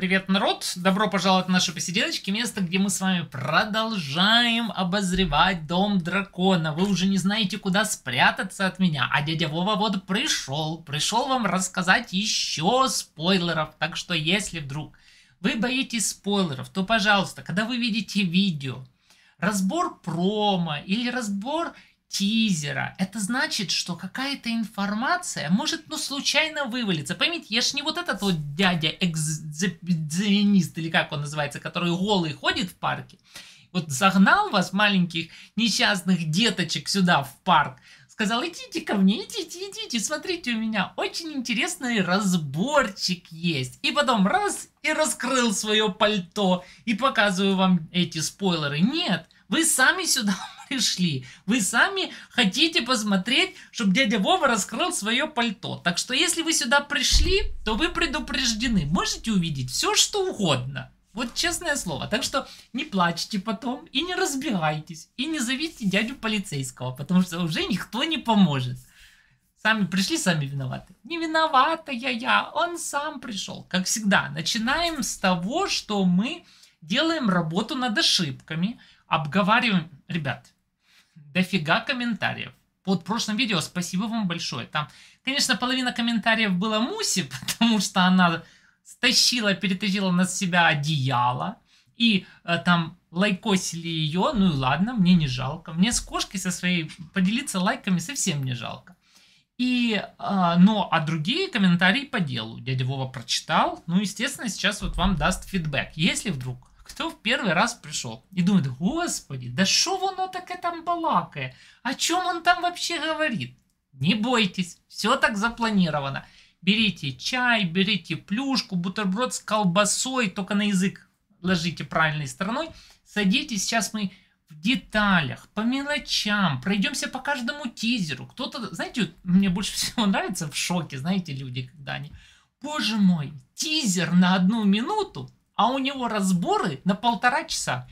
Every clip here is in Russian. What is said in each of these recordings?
Привет, народ! Добро пожаловать в наши посиделочки, место, где мы с вами продолжаем обозревать Дом Дракона. Вы уже не знаете, куда спрятаться от меня, а дядя Вова вот пришел, пришел вам рассказать еще спойлеров. Так что, если вдруг вы боитесь спойлеров, то, пожалуйста, когда вы видите видео, разбор промо или разбор тизера. Это значит, что какая-то информация может, ну, случайно вывалиться. Поймите, я ж не вот этот вот дядя экзибиционист, или как он называется, который голый ходит в парке. Вот загнал вас, маленьких несчастных деточек, сюда, в парк. Сказал, идите ко мне, идите, идите, смотрите, у меня очень интересный разборчик есть. И потом раз, и раскрыл свое пальто, и показываю вам эти спойлеры. Нет, вы сами сюда пришли. Вы сами хотите посмотреть, чтобы дядя Вова раскрыл свое пальто. Так что если вы сюда пришли, то вы предупреждены. Можете увидеть все, что угодно. Вот честное слово. Так что не плачьте потом и не разбегайтесь. И не зовите дядю полицейского, потому что уже никто не поможет. Сами пришли, сами виноваты. Не виновата я, я. Он сам пришел. Как всегда, начинаем с того, что мы делаем работу над ошибками, обговариваем... Ребят, дофига комментариев. Под прошлым видео спасибо вам большое. Там, конечно, половина комментариев была Муси, потому что она стащила, перетащила на себя одеяло. И э, там лайкосили ее, ну и ладно, мне не жалко. Мне с кошкой со своей поделиться лайками совсем не жалко. И, э, ну, а другие комментарии по делу. Дядя Вова прочитал, ну, естественно, сейчас вот вам даст фидбэк. Если вдруг кто в первый раз пришел и думает, господи, да что воно таке там балакает? О чем он там вообще говорит? Не бойтесь, все так запланировано. Берите чай, берите плюшку, бутерброд с колбасой, только на язык ложите правильной стороной. Садитесь, сейчас мы в деталях, по мелочам, пройдемся по каждому тизеру. Кто-то, знаете, мне больше всего нравится в шоке, знаете, люди, когда они... Боже мой, тизер на одну минуту а у него разборы на полтора часа.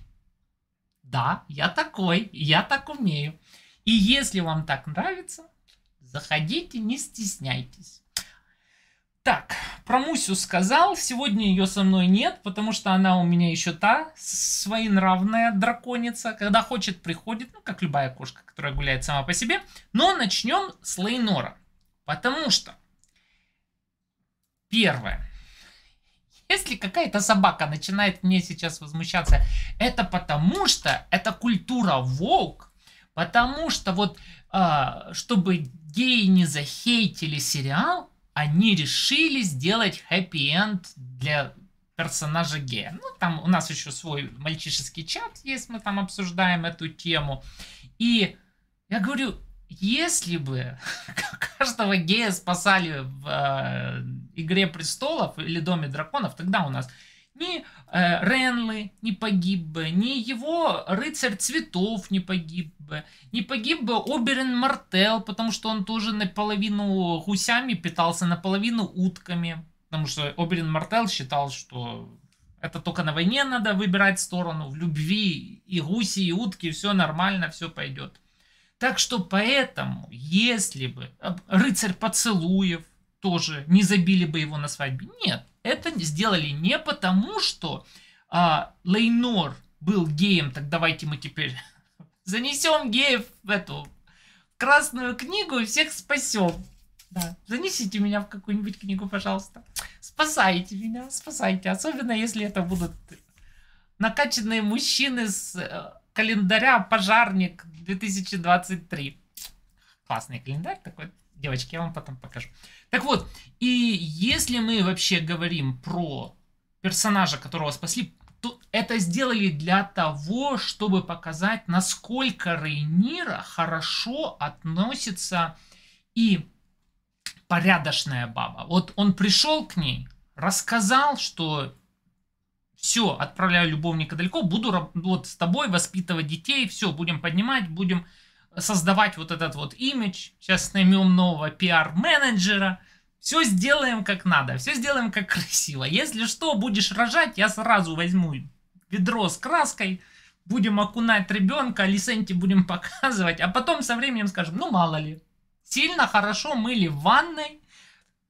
Да, я такой, я так умею. И если вам так нравится, заходите, не стесняйтесь. Так, про Мусю сказал. Сегодня ее со мной нет, потому что она у меня еще та своенравная драконица. Когда хочет, приходит. Ну, как любая кошка, которая гуляет сама по себе. Но начнем с Лейнора. Потому что... Первое если какая-то собака начинает мне сейчас возмущаться, это потому что это культура волк, потому что вот а, чтобы геи не захейтили сериал, они решили сделать хэппи-энд для персонажа гея. Ну, там у нас еще свой мальчишеский чат есть, мы там обсуждаем эту тему. И я говорю, если бы каждого гея спасали в э, «Игре престолов» или «Доме драконов», тогда у нас ни э, Ренлы не погиб бы, ни его рыцарь цветов не погиб бы, не погиб бы Оберин Мартел, потому что он тоже наполовину гусями питался, наполовину утками. Потому что Оберин Мартел считал, что это только на войне надо выбирать сторону, в любви и гуси, и утки, все нормально, все пойдет. Так что поэтому, если бы рыцарь поцелуев тоже не забили бы его на свадьбе, нет, это сделали не потому, что а, Лейнор был геем, так давайте мы теперь занесем геев в эту красную книгу и всех спасем. Да. Занесите меня в какую-нибудь книгу, пожалуйста. Спасайте меня, спасайте. Особенно если это будут накачанные мужчины с э, календаря пожарник 2023. Классный календарь такой. Девочки, я вам потом покажу. Так вот, и если мы вообще говорим про персонажа, которого спасли, то это сделали для того, чтобы показать, насколько Рейнира хорошо относится и порядочная баба. Вот он пришел к ней, рассказал, что все, отправляю любовника далеко, буду вот с тобой воспитывать детей, все, будем поднимать, будем создавать вот этот вот имидж, сейчас наймем нового пиар-менеджера, все сделаем как надо, все сделаем как красиво. Если что, будешь рожать, я сразу возьму ведро с краской, будем окунать ребенка, Лисенти будем показывать, а потом со временем скажем, ну мало ли, сильно хорошо мыли в ванной,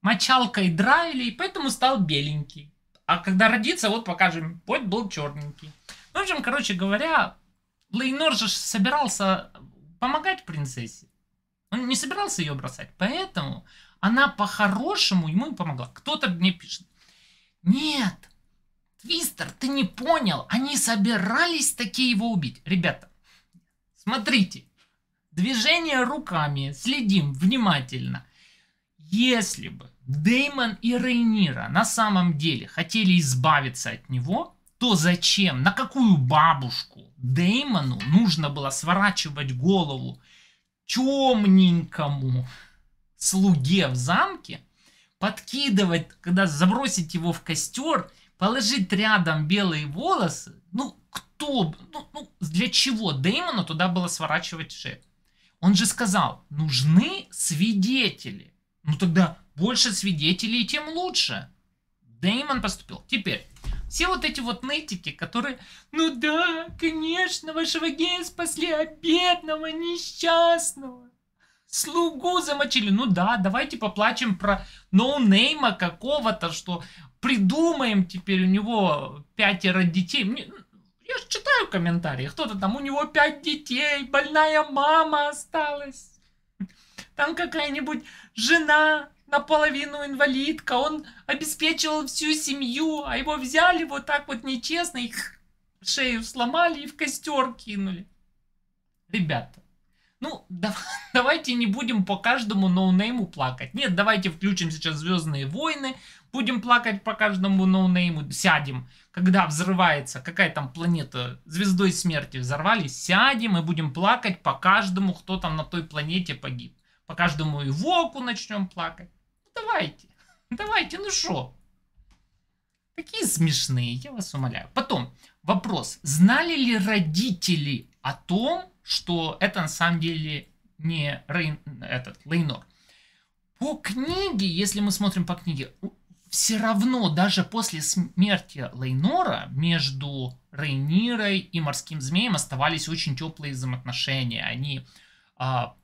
мочалкой драили, поэтому стал беленький. А когда родится, вот покажем, вот был черненький. В общем, короче говоря, Лейнор же собирался помогать принцессе. Он не собирался ее бросать, поэтому она по-хорошему ему и помогла. Кто-то мне пишет, нет, Твистер, ты не понял, они собирались такие его убить. Ребята, смотрите, движение руками, следим внимательно. Если бы Деймон и Рейнира на самом деле хотели избавиться от него, то зачем, на какую бабушку Деймону нужно было сворачивать голову темненькому слуге в замке, подкидывать, когда забросить его в костер, положить рядом белые волосы, ну, кто, ну, ну для чего Деймону туда было сворачивать шею? Он же сказал, нужны свидетели. Ну тогда больше свидетелей, тем лучше. Деймон поступил. Теперь, все вот эти вот нытики, которые, ну да, конечно, вашего гея спасли, а бедного, несчастного. Слугу замочили. Ну да, давайте поплачем про ноунейма какого-то, что придумаем теперь у него пятеро детей. Мне, я же читаю комментарии. кто-то там, у него пять детей, больная мама осталась. Там какая-нибудь жена наполовину инвалидка, он обеспечивал всю семью, а его взяли вот так вот нечестно, их шею сломали и в костер кинули. Ребята, ну, да, давайте не будем по каждому ноунейму плакать. Нет, давайте включим сейчас Звездные войны, будем плакать по каждому ноунейму, сядем, когда взрывается, какая там планета, звездой смерти взорвались, сядем и будем плакать по каждому, кто там на той планете погиб. По каждому Ивоку начнем плакать давайте. Давайте, ну что? Такие смешные, я вас умоляю. Потом, вопрос. Знали ли родители о том, что это на самом деле не Рейн, этот, Лейнор? По книге, если мы смотрим по книге, все равно даже после смерти Лейнора между Рейнирой и Морским Змеем оставались очень теплые взаимоотношения. Они а,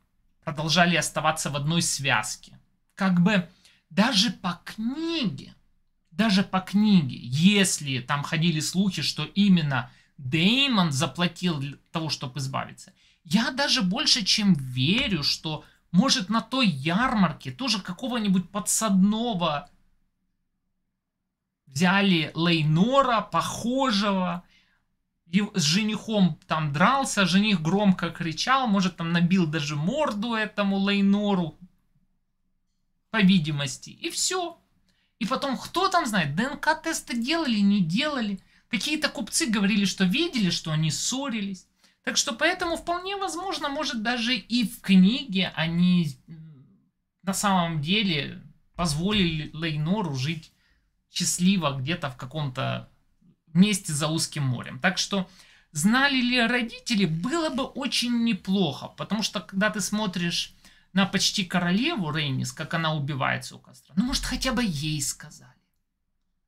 продолжали оставаться в одной связке. Как бы даже по книге, даже по книге, если там ходили слухи, что именно Деймон заплатил для того, чтобы избавиться, я даже больше чем верю, что может на той ярмарке тоже какого-нибудь подсадного взяли Лейнора, похожего, и с женихом там дрался, жених громко кричал, может там набил даже морду этому Лейнору, по видимости, и все. И потом, кто там знает, ДНК-тесты делали, не делали. Какие-то купцы говорили, что видели, что они ссорились. Так что поэтому вполне возможно, может даже и в книге они на самом деле позволили Лейнору жить счастливо где-то в каком-то месте за узким морем. Так что знали ли родители, было бы очень неплохо, потому что когда ты смотришь на почти королеву Рейнис, как она убивается у костра. Ну, может, хотя бы ей сказали.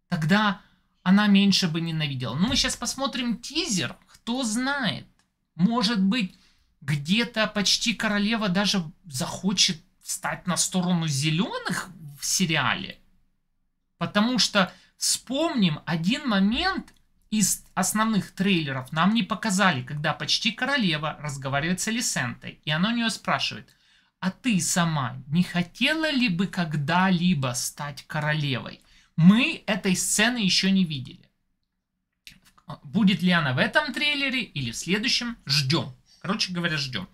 Тогда она меньше бы ненавидела. Но мы сейчас посмотрим тизер, кто знает. Может быть, где-то почти королева даже захочет встать на сторону зеленых в сериале. Потому что вспомним один момент из основных трейлеров нам не показали, когда почти королева разговаривает с Элисентой, и она у нее спрашивает, а ты сама не хотела ли бы когда-либо стать королевой? Мы этой сцены еще не видели. Будет ли она в этом трейлере или в следующем? Ждем. Короче говоря, ждем.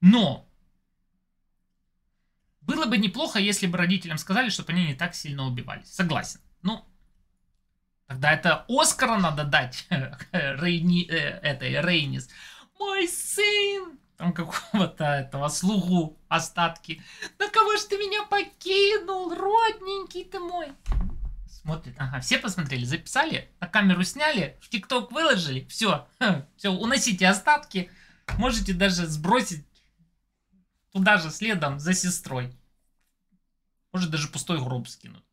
Но было бы неплохо, если бы родителям сказали, чтобы они не так сильно убивались. Согласен. Ну, тогда это Оскара надо дать Рейни, э, этой Рейнис. Мой сын! там какого-то этого слугу остатки. На кого ж ты меня покинул, родненький ты мой? Смотрит, ага, все посмотрели, записали, на камеру сняли, в ТикТок выложили, все, все, уносите остатки, можете даже сбросить туда же следом за сестрой. Может даже пустой гроб скинут.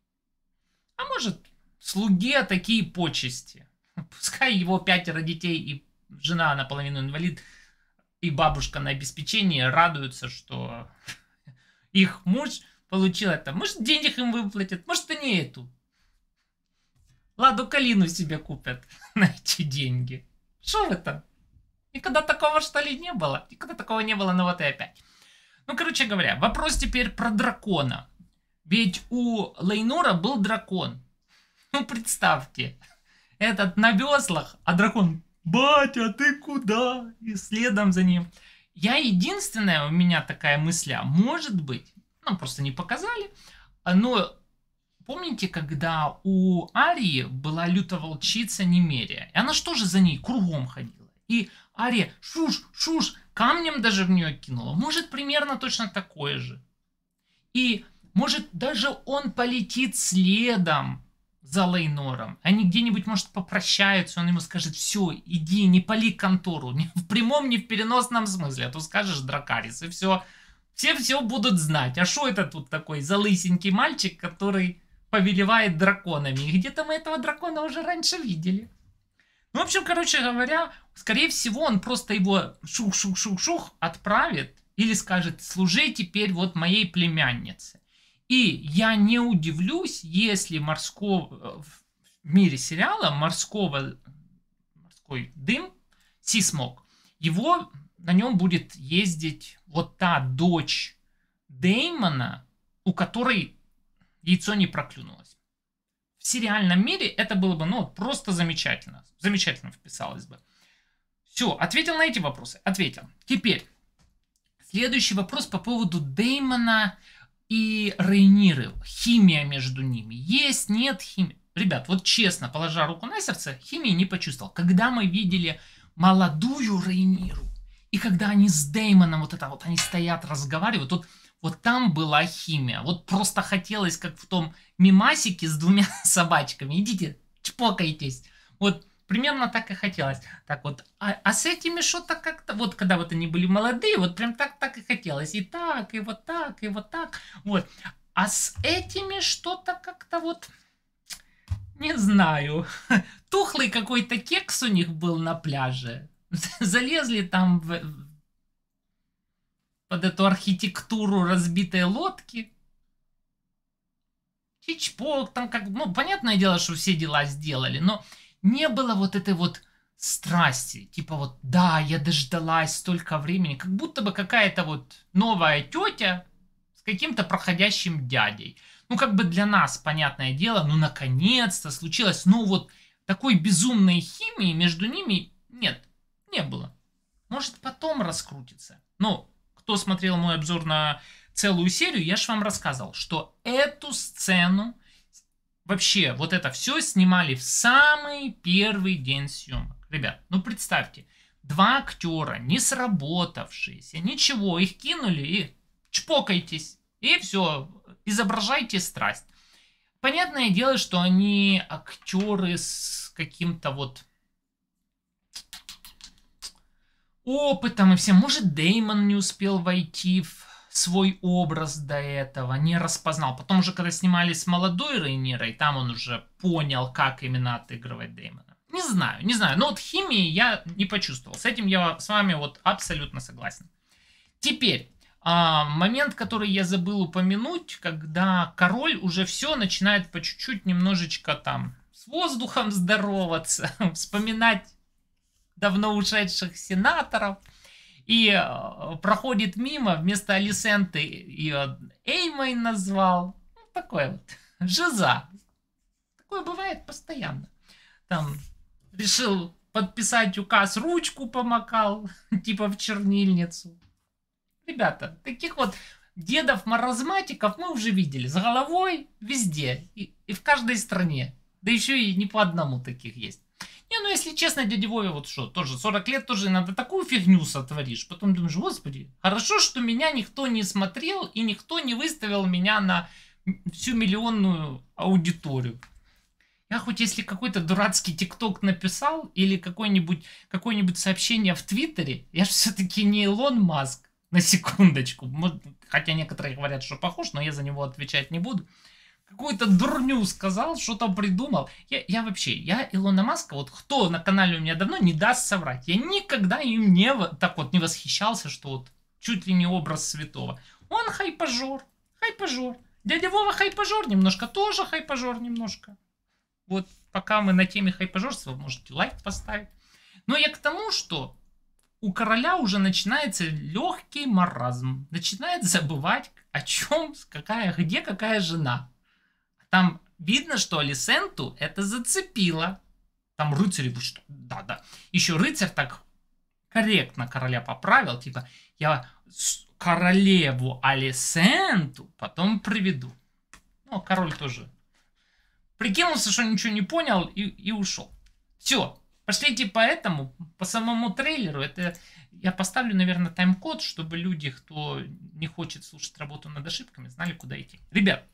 А может слуге такие почести. Пускай его пятеро детей и жена наполовину инвалид – и бабушка на обеспечении радуются, что их муж получил это. Может, денег им выплатят, может, и не эту. Ладу Калину себе купят на эти деньги. Что в этом? Никогда такого, что ли, не было? Никогда такого не было, но ну вот и опять. Ну, короче говоря, вопрос теперь про дракона. Ведь у Лейнора был дракон. Ну, представьте, этот на веслах, а дракон «Батя, ты куда?» И следом за ним. Я единственная у меня такая мысля, а может быть, нам ну, просто не показали, а, но помните, когда у Арии была люто волчица Немерия? И она что же за ней кругом ходила? И Ария шуш, шуш, камнем даже в нее кинула. Может, примерно точно такое же. И может, даже он полетит следом, за Лейнором. Они где-нибудь, может, попрощаются, он ему скажет, все, иди, не пали контору. Ни в прямом, не в переносном смысле. А то скажешь Дракарис, и все. Все все будут знать. А что это тут такой залысенький мальчик, который повелевает драконами? И где-то мы этого дракона уже раньше видели. Ну, в общем, короче говоря, скорее всего, он просто его шух-шух-шух-шух отправит или скажет, служи теперь вот моей племяннице. И я не удивлюсь, если морского, э, в мире сериала морского, морской дым, Сисмок, его, на нем будет ездить вот та дочь Деймона, у которой яйцо не проклюнулось. В сериальном мире это было бы, ну, просто замечательно. Замечательно вписалось бы. Все, ответил на эти вопросы? Ответил. Теперь, следующий вопрос по поводу Деймона и Рейниры. Химия между ними. Есть, нет химии. Ребят, вот честно, положа руку на сердце, химии не почувствовал. Когда мы видели молодую Рейниру, и когда они с Деймоном вот это вот, они стоят, разговаривают, тут вот там была химия. Вот просто хотелось, как в том мимасике с двумя собачками. Идите, чпокайтесь. Вот примерно так и хотелось. Так вот, а, а с этими что-то как-то, вот когда вот они были молодые, вот прям так, так и хотелось. И так, и вот так, и вот так, вот. А с этими что-то как-то вот, не знаю, тухлый какой-то кекс у них был на пляже. Залезли там в, под эту архитектуру разбитой лодки. Чичпок, там как, ну, понятное дело, что все дела сделали, но не было вот этой вот страсти, типа вот, да, я дождалась столько времени, как будто бы какая-то вот новая тетя с каким-то проходящим дядей. Ну, как бы для нас, понятное дело, ну, наконец-то случилось, ну, вот такой безумной химии между ними нет, не было. Может, потом раскрутится. Но кто смотрел мой обзор на целую серию, я же вам рассказывал, что эту сцену вообще вот это все снимали в самый первый день съемок. Ребят, ну представьте, два актера, не сработавшиеся, ничего, их кинули и чпокайтесь, и все, изображайте страсть. Понятное дело, что они актеры с каким-то вот опытом и всем. Может, Деймон не успел войти в свой образ до этого, не распознал. Потом уже, когда снимали с молодой Рейнирой, там он уже понял, как именно отыгрывать Деймона. Не знаю, не знаю. Но вот химии я не почувствовал. С этим я с вами вот абсолютно согласен. Теперь, а, момент, который я забыл упомянуть, когда король уже все начинает по чуть-чуть немножечко там с воздухом здороваться, вспоминать давно ушедших сенаторов – и э, проходит мимо, вместо Алисенты ее Эймой назвал. Ну, такое вот. Жиза. Такое бывает постоянно. Там решил подписать указ, ручку помакал, типа в чернильницу. Ребята, таких вот дедов-маразматиков мы уже видели. С головой везде и, и в каждой стране. Да еще и не по одному таких есть. Не, ну если честно, дядя Вове вот что, тоже 40 лет тоже надо такую фигню сотворишь. Потом думаешь, господи, хорошо, что меня никто не смотрел и никто не выставил меня на всю миллионную аудиторию. Я хоть если какой-то дурацкий тикток написал или какое-нибудь какое -нибудь сообщение в Твиттере, я же все-таки не Илон Маск, на секундочку. Хотя некоторые говорят, что похож, но я за него отвечать не буду какую-то дурню сказал, что-то придумал. Я, я вообще, я Илона Маска, вот кто на канале у меня давно, не даст соврать. Я никогда им не так вот не восхищался, что вот чуть ли не образ святого. Он хайпажор, хайпажор. Дядя Вова хайпажор немножко, тоже хайпажор немножко. Вот пока мы на теме хайпажорства, можете лайк поставить. Но я к тому, что у короля уже начинается легкий маразм. Начинает забывать, о чем, какая, где какая жена. Там видно, что Алисенту это зацепило. Там рыцарь, Да, да. Еще рыцарь так корректно короля поправил, типа, я королеву Алисенту потом приведу. Ну, а король тоже прикинулся, что ничего не понял и, и ушел. Все, пошлите по этому, по самому трейлеру. Это я поставлю, наверное, тайм-код, чтобы люди, кто не хочет слушать работу над ошибками, знали, куда идти. Ребят,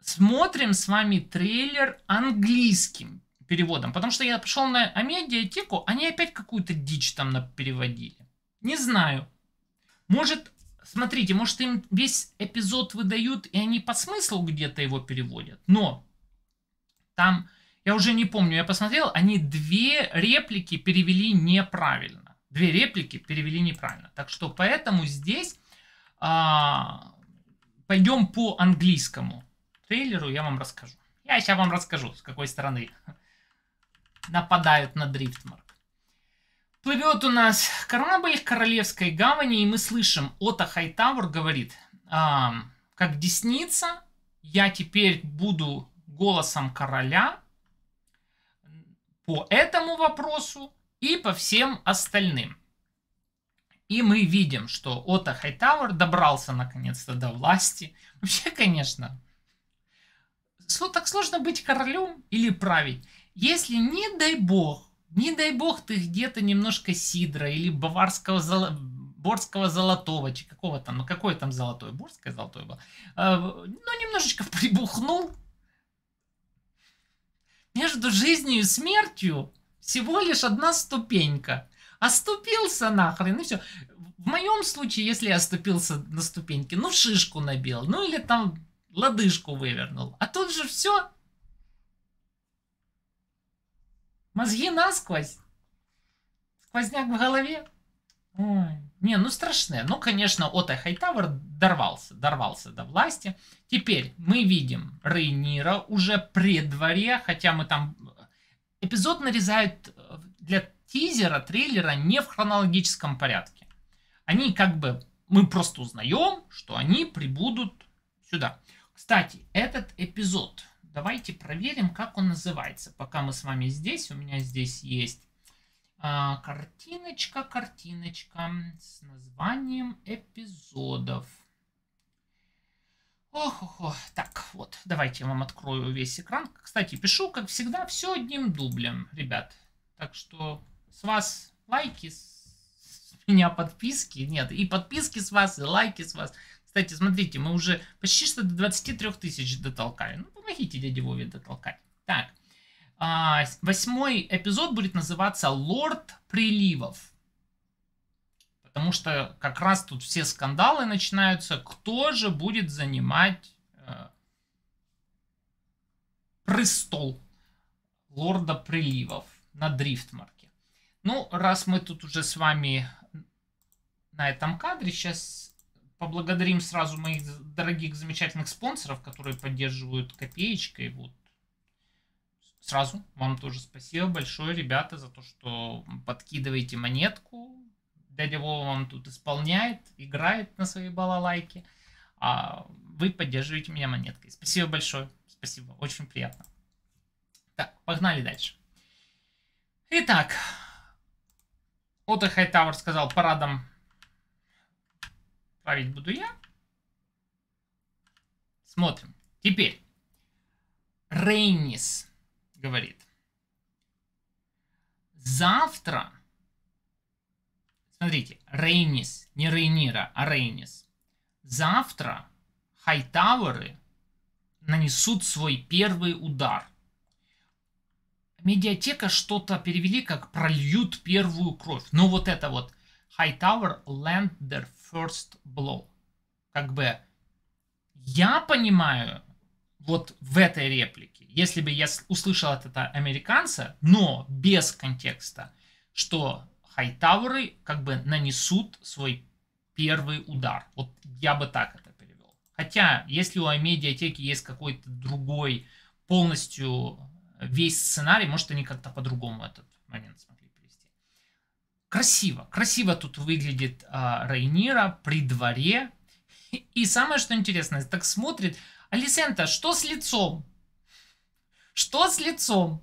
смотрим с вами трейлер английским переводом, потому что я пошел на Амедиатеку, они опять какую-то дичь там переводили. Не знаю. Может, смотрите, может им весь эпизод выдают, и они по смыслу где-то его переводят. Но там, я уже не помню, я посмотрел, они две реплики перевели неправильно. Две реплики перевели неправильно. Так что поэтому здесь а, пойдем по английскому трейлеру я вам расскажу. Я сейчас вам расскажу, с какой стороны нападают на Дрифтмарк. Плывет у нас корабль в Королевской гавани, и мы слышим, Ота Хайтавр говорит, эм, как десница, я теперь буду голосом короля по этому вопросу и по всем остальным. И мы видим, что Ота Хайтауэр добрался наконец-то до власти. Вообще, конечно, так сложно быть королем или править. Если, не дай бог, не дай бог, ты где-то немножко сидра или баварского золо... борского золотого, чи какого там, ну какое там золотое, борское золотое было, э, ну немножечко прибухнул. Между жизнью и смертью всего лишь одна ступенька. Оступился нахрен, и все. В моем случае, если я оступился на ступеньке, ну шишку набил, ну или там лодыжку вывернул. А тут же все. Мозги насквозь. Сквозняк в голове. Ой. Не, ну страшное. Ну, конечно, Ота Хайтавер дорвался, дорвался до власти. Теперь мы видим Рейнира уже при дворе, хотя мы там... Э, эпизод нарезают э, для тизера, трейлера не в хронологическом порядке. Они как бы... Мы просто узнаем, что они прибудут сюда. Кстати, этот эпизод, давайте проверим, как он называется. Пока мы с вами здесь, у меня здесь есть а, картиночка, картиночка с названием эпизодов. Ох, ох, ох, так, вот, давайте я вам открою весь экран. Кстати, пишу, как всегда, все одним дублем, ребят. Так что с вас лайки, с меня подписки. Нет, и подписки с вас, и лайки с вас. Кстати, смотрите, мы уже почти что до 23 тысяч дотолкали. Ну, помогите дяде Вове дотолкать. Так, а, восьмой эпизод будет называться «Лорд приливов». Потому что как раз тут все скандалы начинаются. Кто же будет занимать э, престол лорда приливов на Дрифтмарке? Ну, раз мы тут уже с вами на этом кадре, сейчас поблагодарим сразу моих дорогих, замечательных спонсоров, которые поддерживают копеечкой. Вот. Сразу вам тоже спасибо большое, ребята, за то, что подкидываете монетку. Дядя Вова вам тут исполняет, играет на своей балалайке. А вы поддерживаете меня монеткой. Спасибо большое. Спасибо. Очень приятно. Так, погнали дальше. Итак, Ота Хайтауэр сказал, парадом Парить буду я. Смотрим. Теперь. Рейнис говорит. Завтра. Смотрите, Рейнис, не Рейнира, а Рейнис. Завтра Хайтауэры нанесут свой первый удар. Медиатека что-то перевели как прольют первую кровь. Но ну, вот это вот Hightower land their first blow. Как бы я понимаю вот в этой реплике, если бы я услышал от этого американца, но без контекста, что Хайтауры как бы нанесут свой первый удар. Вот я бы так это перевел. Хотя, если у Амедиатеки есть какой-то другой полностью э, весь сценарий, может, они как-то по-другому этот момент смотрят красиво. Красиво тут выглядит а, Рейнира при дворе. И самое, что интересно, так смотрит, Алисента, что с лицом? Что с лицом?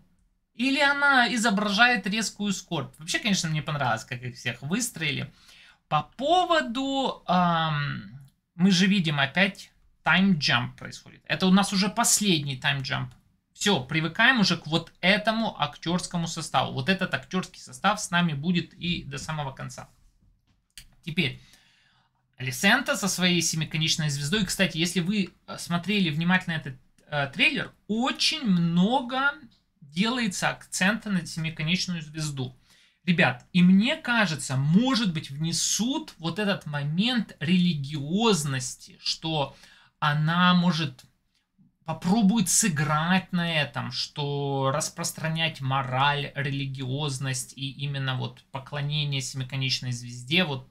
Или она изображает резкую скорбь? Вообще, конечно, мне понравилось, как их всех выстроили. По поводу... Эм, мы же видим опять тайм-джамп происходит. Это у нас уже последний тайм-джамп все, привыкаем уже к вот этому актерскому составу. Вот этот актерский состав с нами будет и до самого конца. Теперь, Алисента со своей семиконечной звездой. Кстати, если вы э, смотрели внимательно этот э, трейлер, очень много делается акцента на семиконечную звезду. Ребят, и мне кажется, может быть, внесут вот этот момент религиозности, что она может попробует сыграть на этом, что распространять мораль, религиозность и именно вот поклонение семиконечной звезде вот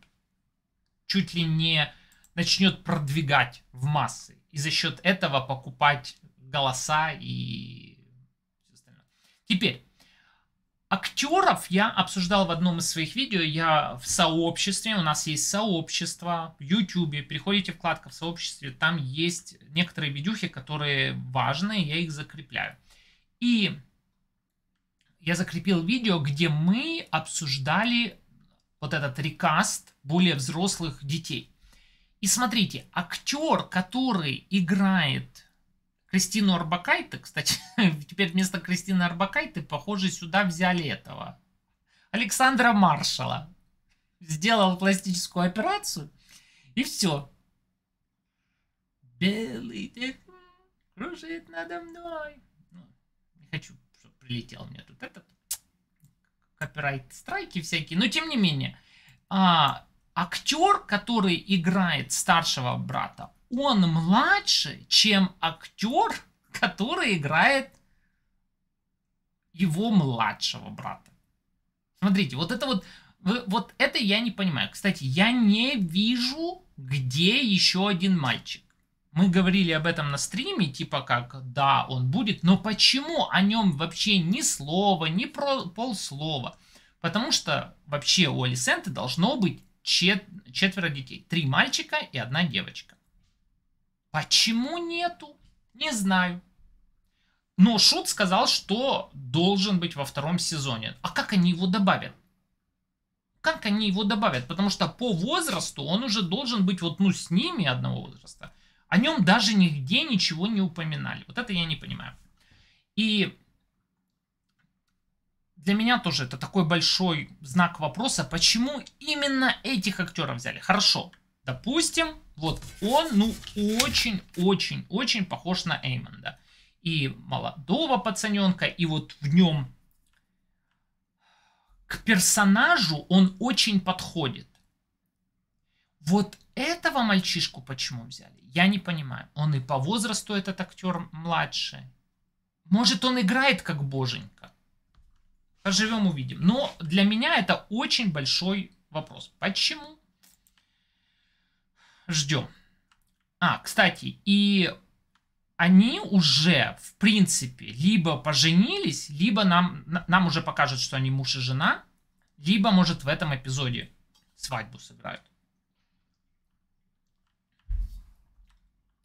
чуть ли не начнет продвигать в массы. И за счет этого покупать голоса и все остальное. Теперь, актеров я обсуждал в одном из своих видео. Я в сообществе, у нас есть сообщество в YouTube. Приходите вкладка в сообществе, там есть некоторые видюхи, которые важные, я их закрепляю. И я закрепил видео, где мы обсуждали вот этот рекаст более взрослых детей. И смотрите, актер, который играет Кристину Арбакайте, кстати, теперь вместо Кристины Арбакайте, похоже, сюда взяли этого. Александра Маршала. Сделал пластическую операцию, и все. Белый день кружит надо мной. Ну, не хочу, чтобы прилетел мне тут этот копирайт страйки всякие, но тем не менее. А, актер, который играет старшего брата, он младше, чем актер, который играет его младшего брата. Смотрите, вот это вот, вот это я не понимаю. Кстати, я не вижу, где еще один мальчик. Мы говорили об этом на стриме, типа как, да, он будет, но почему о нем вообще ни слова, ни про полслова? Потому что вообще у Алисенты должно быть чет четверо детей. Три мальчика и одна девочка. Почему нету? Не знаю. Но Шут сказал, что должен быть во втором сезоне. А как они его добавят? Как они его добавят? Потому что по возрасту он уже должен быть вот ну с ними одного возраста. О нем даже нигде ничего не упоминали. Вот это я не понимаю. И для меня тоже это такой большой знак вопроса, почему именно этих актеров взяли. Хорошо, допустим, вот он, ну, очень-очень-очень похож на Эймонда. И молодого пацаненка, и вот в нем к персонажу он очень подходит. Вот этого мальчишку почему взяли, я не понимаю. Он и по возрасту этот актер младше. Может, он играет как боженька. Поживем, увидим. Но для меня это очень большой вопрос. Почему? ждем. А, кстати, и они уже, в принципе, либо поженились, либо нам, нам уже покажут, что они муж и жена, либо, может, в этом эпизоде свадьбу сыграют.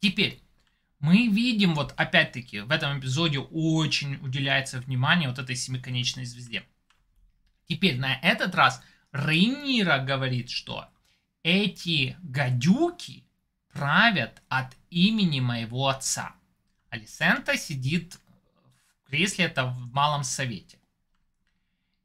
Теперь, мы видим, вот опять-таки, в этом эпизоде очень уделяется внимание вот этой семиконечной звезде. Теперь на этот раз Рейнира говорит, что эти гадюки правят от имени моего отца. Алисента сидит в кресле, это в Малом Совете.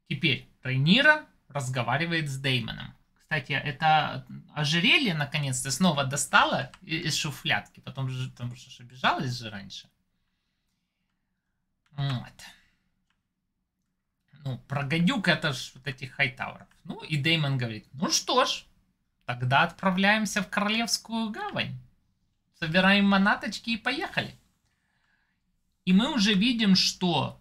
Теперь Рейнира разговаривает с Деймоном. Кстати, это ожерелье наконец-то снова достала из шуфлятки, потом же, потому что обижалась же раньше. Вот. Ну, про гадюк это ж вот этих хайтауров. Ну, и Деймон говорит, ну что ж, Тогда отправляемся в Королевскую гавань. Собираем манаточки и поехали. И мы уже видим, что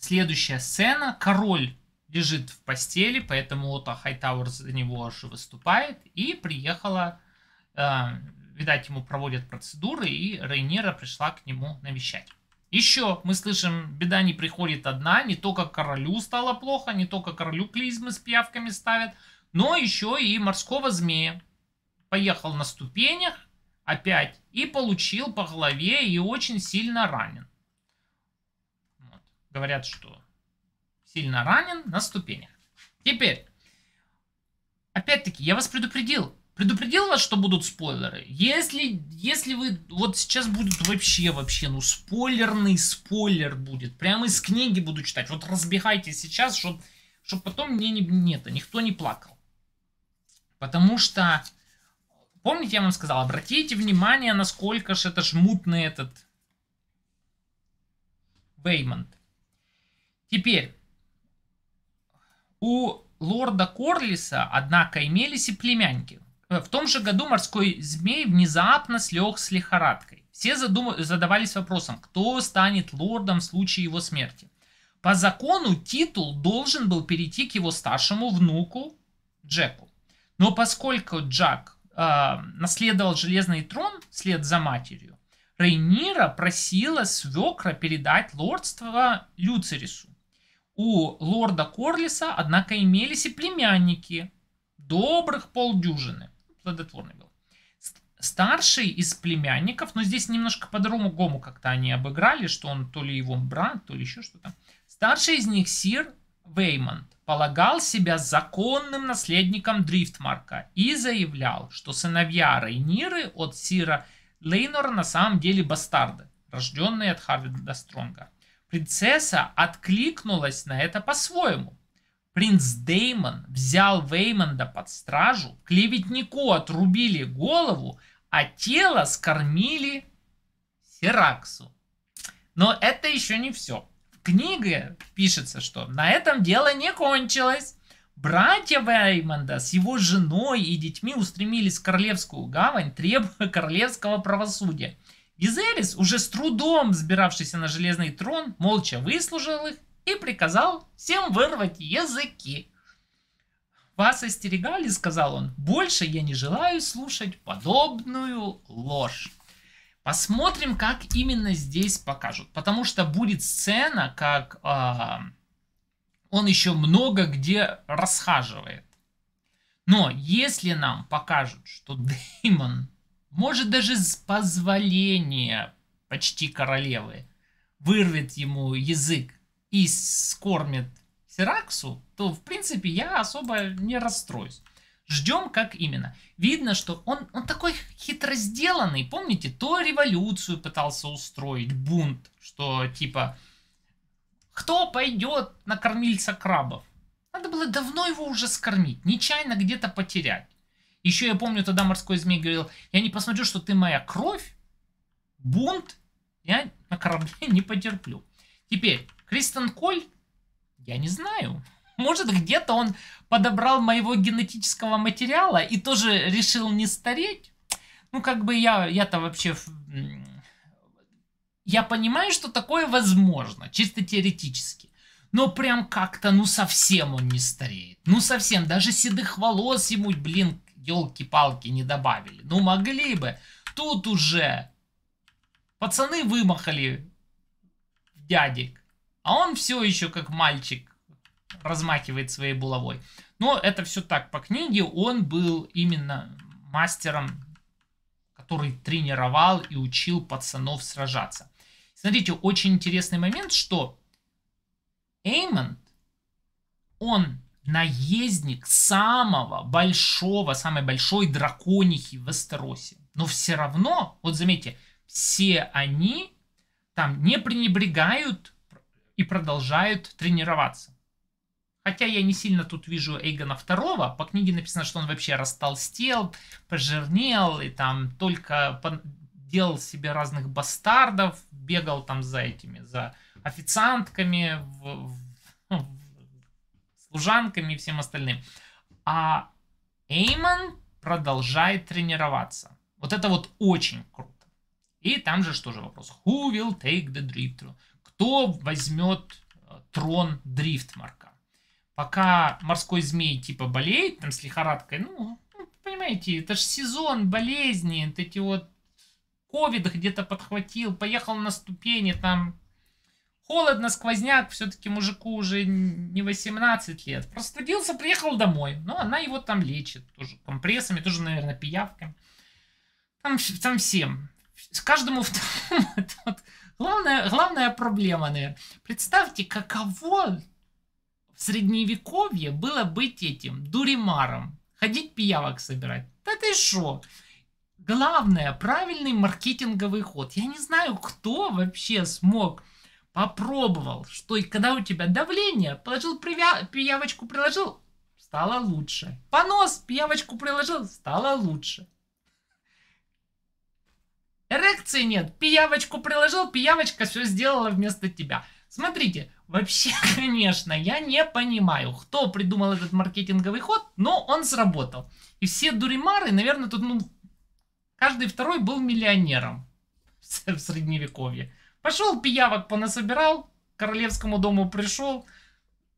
следующая сцена. Король лежит в постели, поэтому Отто Хайтауэр за него уже выступает. И приехала, э, видать, ему проводят процедуры, и Рейнира пришла к нему навещать. Еще мы слышим, беда не приходит одна, не только королю стало плохо, не только королю клизмы с пиявками ставят, но еще и морского змея. Поехал на ступенях опять и получил по голове и очень сильно ранен. Вот. Говорят, что сильно ранен на ступенях. Теперь, опять-таки, я вас предупредил. Предупредил вас, что будут спойлеры. Если, если вы... Вот сейчас будут вообще, вообще, ну, спойлерный спойлер будет. Прямо из книги буду читать. Вот разбегайте сейчас, чтобы чтоб потом мне не, не никто не плакал. Потому что, помните, я вам сказал, обратите внимание, насколько же это жмутный этот Веймонт. Теперь, у лорда Корлиса, однако, имелись и племянники. Э, в том же году морской змей внезапно слег с лихорадкой. Все задум... задавались вопросом, кто станет лордом в случае его смерти. По закону титул должен был перейти к его старшему внуку Джеку. Но поскольку Джак э, наследовал железный трон вслед за матерью, Рейнира просила свекра передать лордство Люцерису. У лорда Корлиса, однако, имелись и племянники, добрых полдюжины. Плодотворный был. Старший из племянников, но здесь немножко по-другому как-то они обыграли, что он то ли его брат, то ли еще что-то. Старший из них Сир Вейман, полагал себя законным наследником Дрифтмарка и заявлял, что сыновья Рейниры от Сира Лейнора на самом деле бастарды, рожденные от Харвида Стронга. Принцесса откликнулась на это по-своему. Принц Деймон взял Веймонда под стражу, клеветнику отрубили голову, а тело скормили Сираксу. Но это еще не все книге пишется, что на этом дело не кончилось. Братья Веймонда с его женой и детьми устремились в Королевскую гавань, требуя королевского правосудия. Визерис, уже с трудом взбиравшийся на железный трон, молча выслужил их и приказал всем вырвать языки. «Вас остерегали», — сказал он, — «больше я не желаю слушать подобную ложь». Посмотрим, как именно здесь покажут. Потому что будет сцена, как э, он еще много где расхаживает. Но если нам покажут, что Деймон может даже с позволения почти королевы вырвет ему язык и скормит Сираксу, то в принципе я особо не расстроюсь. Ждем, как именно. Видно, что он, он такой хитро сделанный. Помните, то революцию пытался устроить, бунт, что типа, кто пойдет на кормильца крабов? Надо было давно его уже скормить, нечаянно где-то потерять. Еще я помню, тогда морской змей говорил, я не посмотрю, что ты моя кровь, бунт, я на корабле не потерплю. Теперь, Кристен Коль, я не знаю. Может, где-то он подобрал моего генетического материала и тоже решил не стареть. Ну, как бы я, я-то вообще... Я понимаю, что такое возможно, чисто теоретически. Но прям как-то, ну, совсем он не стареет. Ну, совсем. Даже седых волос ему, блин, елки-палки не добавили. Ну, могли бы. Тут уже пацаны вымахали дядик. А он все еще как мальчик размахивает своей булавой. Но это все так по книге. Он был именно мастером, который тренировал и учил пацанов сражаться. Смотрите, очень интересный момент, что Эймонд, он наездник самого большого, самой большой драконихи в Эстеросе. Но все равно, вот заметьте, все они там не пренебрегают и продолжают тренироваться. Хотя я не сильно тут вижу Эйгона второго. По книге написано, что он вообще растолстел, пожирнел и там только делал себе разных бастардов, бегал там за этими, за официантками, в, ну, в, служанками и всем остальным. А Эймон продолжает тренироваться. Вот это вот очень круто. И там же что же вопрос? Who will take the drift? Кто возьмет э, трон Дрифтмарка? Пока морской змей типа болеет, там с лихорадкой, ну, ну понимаете, это же сезон болезни, вот эти вот ковид где-то подхватил, поехал на ступени, там холодно, сквозняк, все-таки мужику уже не 18 лет. Простудился, приехал домой, но ну, она его там лечит, тоже компрессами, тоже, наверное, пиявками. Там, там всем. С каждому второму. главная, главная проблема, наверное. Представьте, каково в средневековье было быть этим дуримаром, ходить пиявок собирать. Да ты шо? Главное, правильный маркетинговый ход. Я не знаю, кто вообще смог попробовал, что и когда у тебя давление, положил привя... пиявочку, приложил, стало лучше. Понос, пиявочку приложил, стало лучше. Эрекции нет, пиявочку приложил, пиявочка все сделала вместо тебя. Смотрите, Вообще, конечно, я не понимаю, кто придумал этот маркетинговый ход, но он сработал. И все дуримары, наверное, тут, ну, каждый второй был миллионером в средневековье. Пошел пиявок понасобирал, к королевскому дому пришел,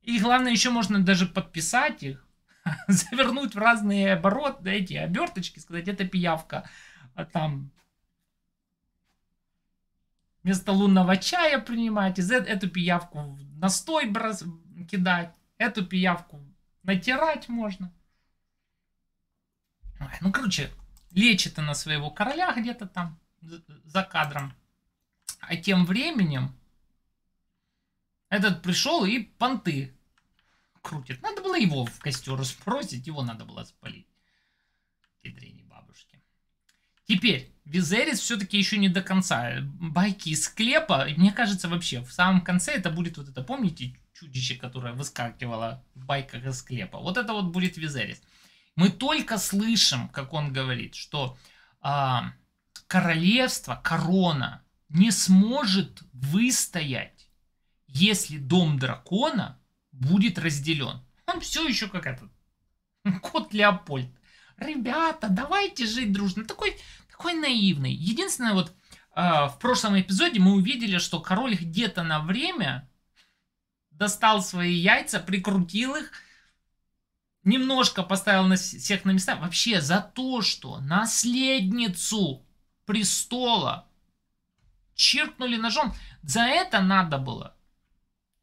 и главное, еще можно даже подписать их, завернуть в разные обороты, эти оберточки, сказать, это пиявка, а там вместо лунного чая принимать, из эту пиявку в настой брос... кидать, эту пиявку натирать можно. Ой, ну, короче, лечит она своего короля где-то там за кадром. А тем временем этот пришел и понты крутит. Надо было его в костер спросить, его надо было спалить. Кедрени бабушки. Теперь Визерис все-таки еще не до конца. Байки из склепа, мне кажется, вообще в самом конце это будет вот это, помните, чудище, которое выскакивало в байках из склепа. Вот это вот будет Визерис. Мы только слышим, как он говорит, что а, королевство, корона не сможет выстоять, если дом дракона будет разделен. Он все еще как этот кот Леопольд. Ребята, давайте жить дружно. Такой такой наивный. Единственное, вот э, в прошлом эпизоде мы увидели, что король где-то на время достал свои яйца, прикрутил их, немножко поставил на всех на места. Вообще за то, что наследницу престола чиркнули ножом, за это надо было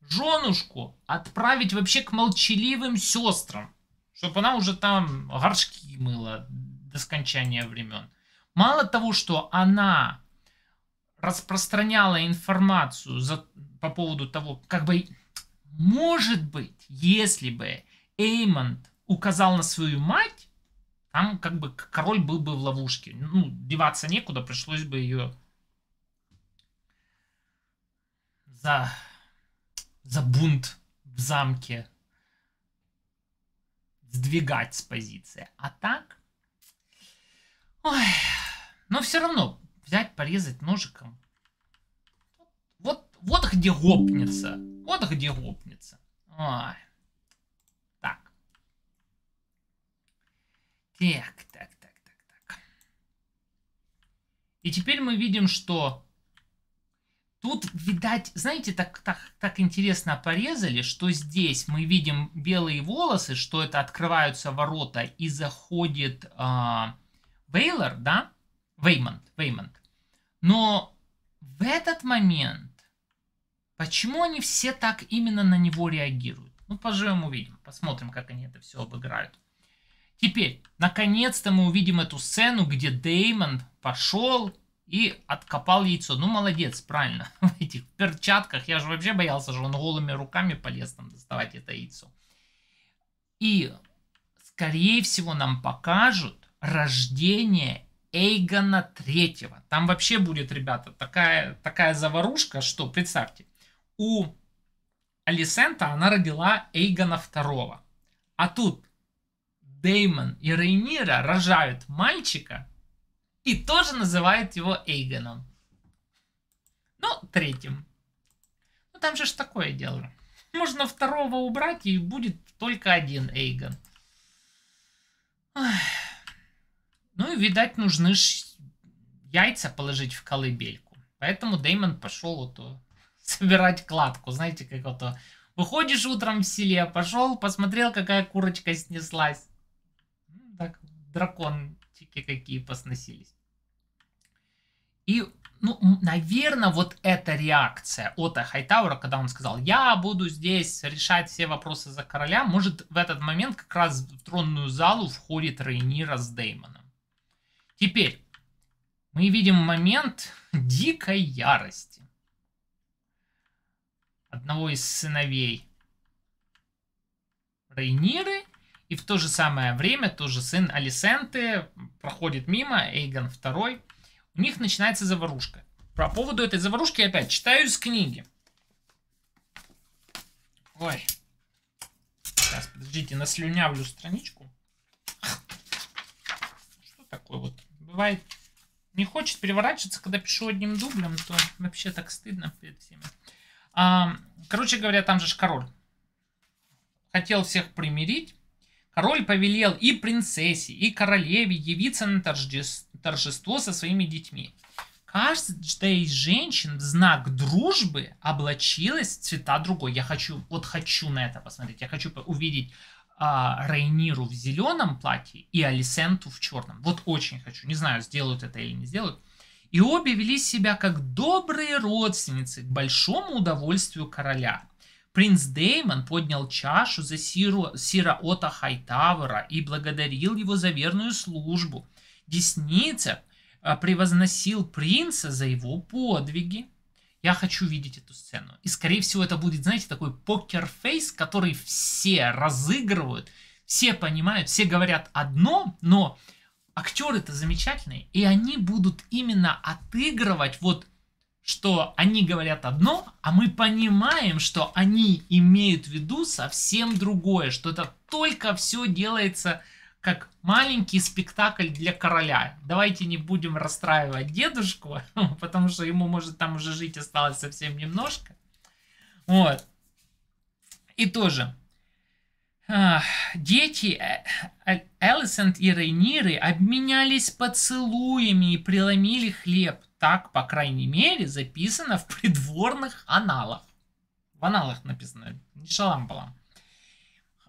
женушку отправить вообще к молчаливым сестрам, чтобы она уже там горшки мыла до скончания времен. Мало того, что она распространяла информацию за, по поводу того, как бы, может быть, если бы Эймонд указал на свою мать, там как бы король был бы в ловушке. Ну, деваться некуда, пришлось бы ее за, за бунт в замке сдвигать с позиции. А так... Ой, но все равно взять, порезать ножиком. Вот, вот где гопница, Вот где гопница. Ой. Так. Так, так, так, так, так. И теперь мы видим, что Тут, видать, знаете, так, так, так интересно порезали, что здесь мы видим белые волосы, что это открываются ворота и заходит э, Вейлор, да? Веймонт, Веймонт. Но в этот момент, почему они все так именно на него реагируют? Ну, поживем, увидим, посмотрим, как они это все обыграют. Теперь, наконец-то мы увидим эту сцену, где Деймон пошел и откопал яйцо. Ну, молодец, правильно, в этих перчатках. Я же вообще боялся, что он голыми руками полез там доставать это яйцо. И, скорее всего, нам покажут рождение Эйгона Третьего. Там вообще будет, ребята, такая, такая заварушка, что, представьте, у Алисента она родила Эйгона Второго. А тут Деймон и Рейнира рожают мальчика и тоже называют его Эйгоном. Ну, третьим. Ну, там же ж такое дело. Можно второго убрать, и будет только один Эйгон. Ой. Ну и, видать, нужны ж яйца положить в колыбельку. Поэтому Деймон пошел вот э, собирать кладку. Знаете, как вот э, выходишь утром в селе, пошел, посмотрел, какая курочка снеслась. Ну, так, дракончики какие посносились. И, ну, наверное, вот эта реакция от Хайтаура, когда он сказал, я буду здесь решать все вопросы за короля, может, в этот момент как раз в тронную залу входит Рейнира с Деймоном. Теперь мы видим момент дикой ярости одного из сыновей Рейниры, и в то же самое время тоже сын Алисенты проходит мимо, Эйгон Второй. У них начинается заварушка. Про поводу этой заварушки опять читаю из книги. Ой. Сейчас, подождите, наслюнявлю страничку. Что такое вот Вайт не хочет переворачиваться, когда пишу одним дублем, то вообще так стыдно перед всеми. А, короче говоря, там же король. Хотел всех примирить. Король повелел и принцессе, и королеве явиться на торжество со своими детьми. Каждая из женщин в знак дружбы облачилась в цвета другой. Я хочу, вот хочу на это посмотреть. Я хочу увидеть а, Рейниру в зеленом платье и Алисенту в черном. Вот очень хочу. Не знаю, сделают это или не сделают. И обе вели себя как добрые родственницы к большому удовольствию короля. Принц Деймон поднял чашу за сиру, сира Ота Хайтавера и благодарил его за верную службу. Десница а, превозносил принца за его подвиги я хочу видеть эту сцену. И, скорее всего, это будет, знаете, такой покер-фейс, который все разыгрывают, все понимают, все говорят одно, но актеры-то замечательные, и они будут именно отыгрывать вот что они говорят одно, а мы понимаем, что они имеют в виду совсем другое, что это только все делается как маленький спектакль для короля. Давайте не будем расстраивать дедушку, потому что ему, может, там уже жить осталось совсем немножко. Вот. И тоже. А, дети э, э, Элисент и Рейниры обменялись поцелуями и преломили хлеб. Так, по крайней мере, записано в придворных аналах. В аналах написано, не шалам-балам.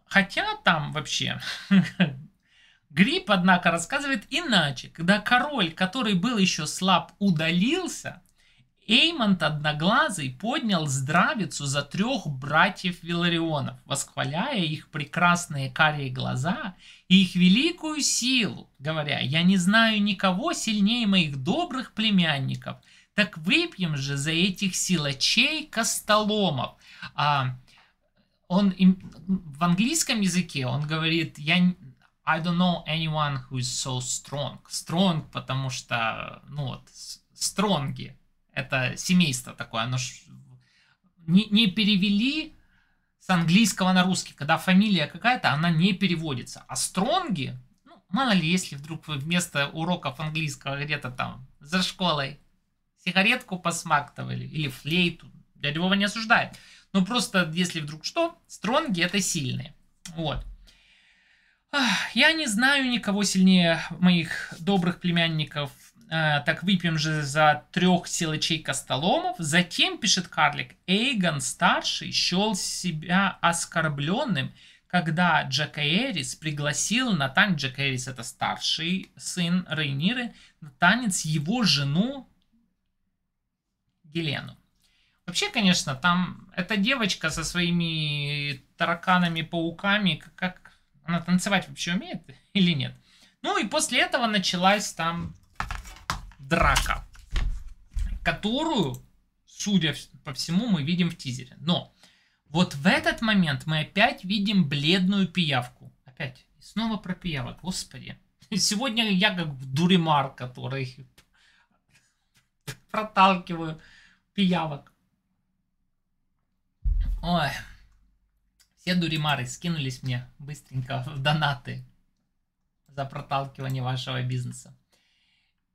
Хотя там вообще Грипп, однако, рассказывает иначе. Когда король, который был еще слаб, удалился, Эймонд Одноглазый поднял здравицу за трех братьев Виларионов, восхваляя их прекрасные карие глаза и их великую силу, говоря, «Я не знаю никого сильнее моих добрых племянников, так выпьем же за этих силачей костоломов». А он им, в английском языке он говорит, я I don't know anyone who is so strong. Strong, потому что, ну вот, стронги. Это семейство такое, оно ж... не, не перевели с английского на русский. Когда фамилия какая-то, она не переводится. А стронги, ну, мало ли, если вдруг вы вместо уроков английского где-то там за школой сигаретку посмактывали или флейту, дядя Вова не осуждает. Но ну, просто, если вдруг что, стронги это сильные. Вот. Я не знаю никого сильнее моих добрых племянников. Э, так выпьем же за трех силачей Костоломов. Затем, пишет карлик, Эйгон старший счел себя оскорбленным, когда Джек пригласил на танец, Джек это старший сын Рейниры, на танец его жену Гелену. Вообще, конечно, там эта девочка со своими тараканами-пауками, как, она танцевать вообще умеет или нет? Ну и после этого началась там драка, которую, судя по всему, мы видим в тизере. Но вот в этот момент мы опять видим бледную пиявку. Опять. И снова про пиявок. Господи. Сегодня я как в дуримар, который проталкиваю пиявок. Ой. Все дуримары скинулись мне быстренько в донаты за проталкивание вашего бизнеса.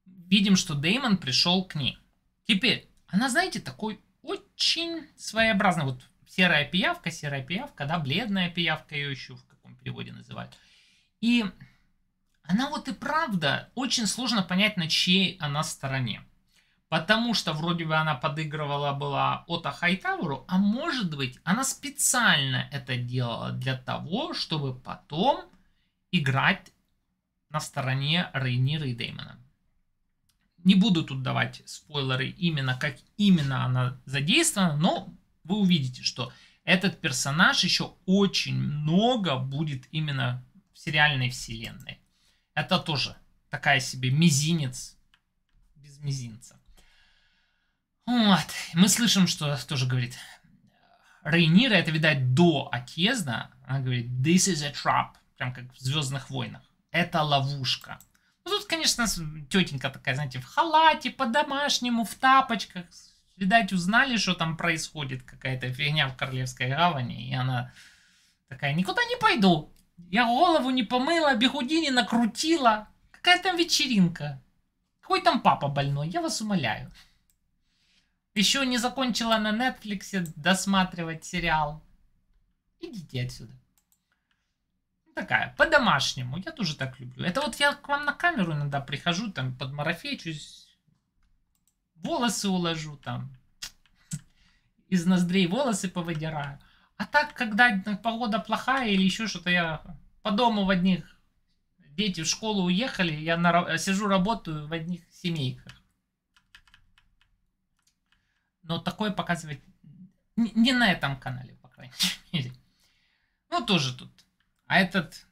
Видим, что Деймон пришел к ней. Теперь, она, знаете, такой очень своеобразный. Вот серая пиявка, серая пиявка, да, бледная пиявка ее еще в каком переводе называют. И она вот и правда, очень сложно понять, на чьей она стороне. Потому что вроде бы она подыгрывала была Ота Хайтауру, а может быть она специально это делала для того, чтобы потом играть на стороне Рейнира и Деймона. Не буду тут давать спойлеры именно, как именно она задействована, но вы увидите, что этот персонаж еще очень много будет именно в сериальной вселенной. Это тоже такая себе мизинец без мизинца. Вот. Мы слышим, что тоже говорит Рейнира, это, видать, до Акезна. Она говорит, this is a trap. Прям как в Звездных войнах. Это ловушка. Ну, тут, конечно, тетенька такая, знаете, в халате, по-домашнему, в тапочках. Видать, узнали, что там происходит, какая-то фигня в Королевской гавани. И она такая, никуда не пойду. Я голову не помыла, бегуди не накрутила. Какая там вечеринка? Какой там папа больной? Я вас умоляю. Еще не закончила на Netflix досматривать сериал. Идите отсюда. Такая, по-домашнему. Я тоже так люблю. Это вот я к вам на камеру иногда прихожу, там подмарафечусь, волосы уложу там, из ноздрей волосы повыдираю. А так, когда погода плохая или еще что-то, я по дому в одних, дети в школу уехали, я на, сижу, работаю в одних семейках но такое показывать не, не на этом канале, по крайней мере. Ну, тоже тут. А этот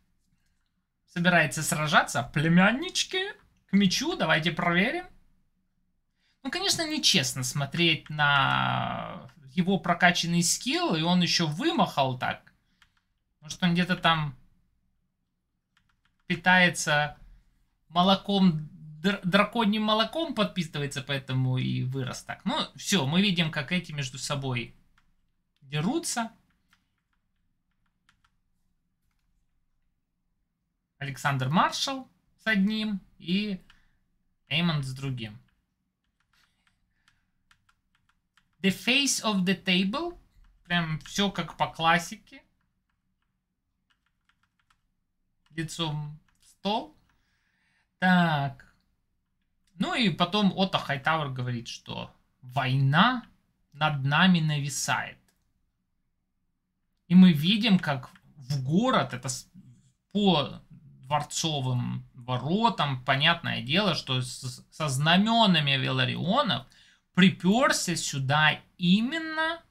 собирается сражаться. Племяннички, к мечу давайте проверим. Ну, конечно, нечестно смотреть на его прокачанный скилл, и он еще вымахал так. Может, он где-то там питается молоком драконьим молоком подписывается, поэтому и вырос так. Ну, все, мы видим, как эти между собой дерутся. Александр Маршал с одним и Эймонд с другим. The face of the table. Прям все как по классике. Лицом в стол. Так. Ну и потом Отто Хайтауэр говорит, что война над нами нависает. И мы видим, как в город, это по дворцовым воротам, понятное дело, что со знаменами Веларионов приперся сюда именно,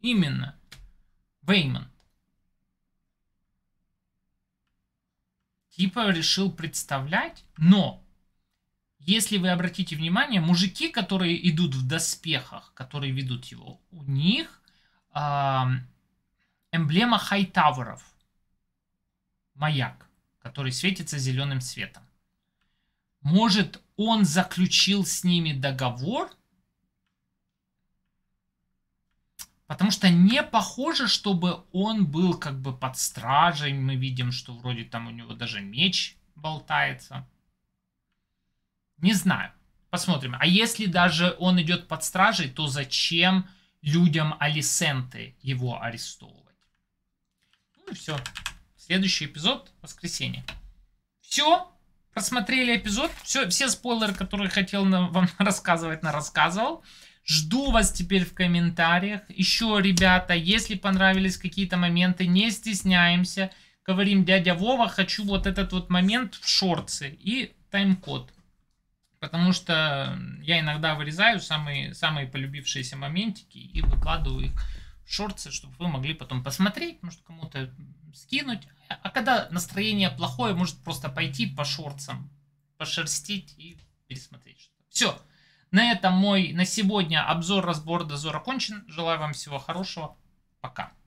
именно Веймонт. Типа решил представлять, но если вы обратите внимание, мужики, которые идут в доспехах, которые ведут его, у них э, эмблема хайтаверов, маяк, который светится зеленым светом. Может, он заключил с ними договор? Потому что не похоже, чтобы он был как бы под стражей. Мы видим, что вроде там у него даже меч болтается. Не знаю. Посмотрим. А если даже он идет под стражей, то зачем людям Алисенты его арестовывать? Ну и все. Следующий эпизод воскресенье. Все. Просмотрели эпизод. Все, все спойлеры, которые хотел вам рассказывать, на рассказывал. Жду вас теперь в комментариях. Еще, ребята, если понравились какие-то моменты, не стесняемся. Говорим, дядя Вова, хочу вот этот вот момент в шорце и тайм-код. Потому что я иногда вырезаю самые, самые полюбившиеся моментики и выкладываю их в шорты, чтобы вы могли потом посмотреть, может кому-то скинуть. А, а когда настроение плохое, может просто пойти по шорцам, пошерстить и пересмотреть что-то. Все. На этом мой на сегодня обзор, разбор, дозора кончен. Желаю вам всего хорошего. Пока.